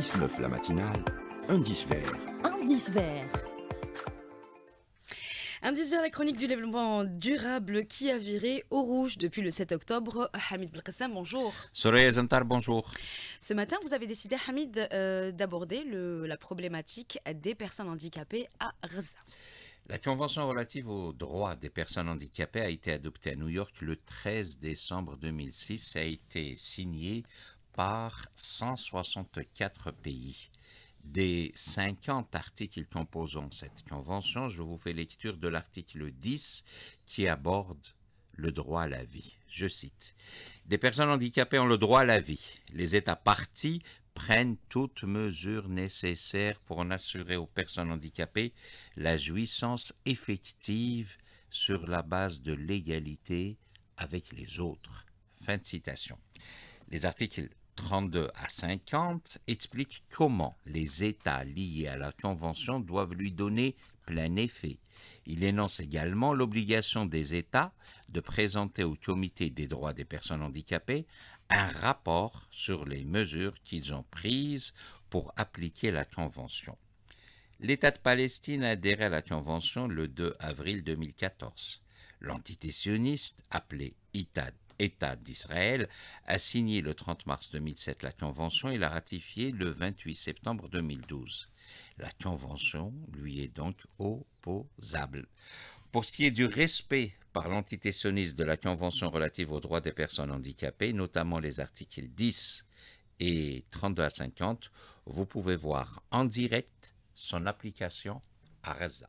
9 la matinale, indice vert. Indice vert. Indice Vert, la chronique du développement durable qui a viré au rouge depuis le 7 octobre. Hamid Belkassam, bonjour. Soraya Zantar, bonjour. Ce matin, vous avez décidé, Hamid, euh, d'aborder la problématique des personnes handicapées à Rza. La Convention relative aux droits des personnes handicapées a été adoptée à New York le 13 décembre 2006. Ça a été signée par 164 pays. Des 50 articles composant cette convention, je vous fais lecture de l'article 10 qui aborde le droit à la vie. Je cite, Des personnes handicapées ont le droit à la vie. Les États partis prennent toutes mesures nécessaires pour en assurer aux personnes handicapées la jouissance effective sur la base de l'égalité avec les autres. Fin de citation. Les articles 32 à 50 explique comment les États liés à la Convention doivent lui donner plein effet. Il énonce également l'obligation des États de présenter au Comité des droits des personnes handicapées un rapport sur les mesures qu'ils ont prises pour appliquer la Convention. L'État de Palestine a à la Convention le 2 avril 2014. L'entité sioniste, appelée ITAD État d'Israël, a signé le 30 mars 2007 la Convention et l'a ratifiée le 28 septembre 2012. La Convention lui est donc opposable. Pour ce qui est du respect par l'entité sioniste de la Convention relative aux droits des personnes handicapées, notamment les articles 10 et 32 à 50, vous pouvez voir en direct son application à Raza.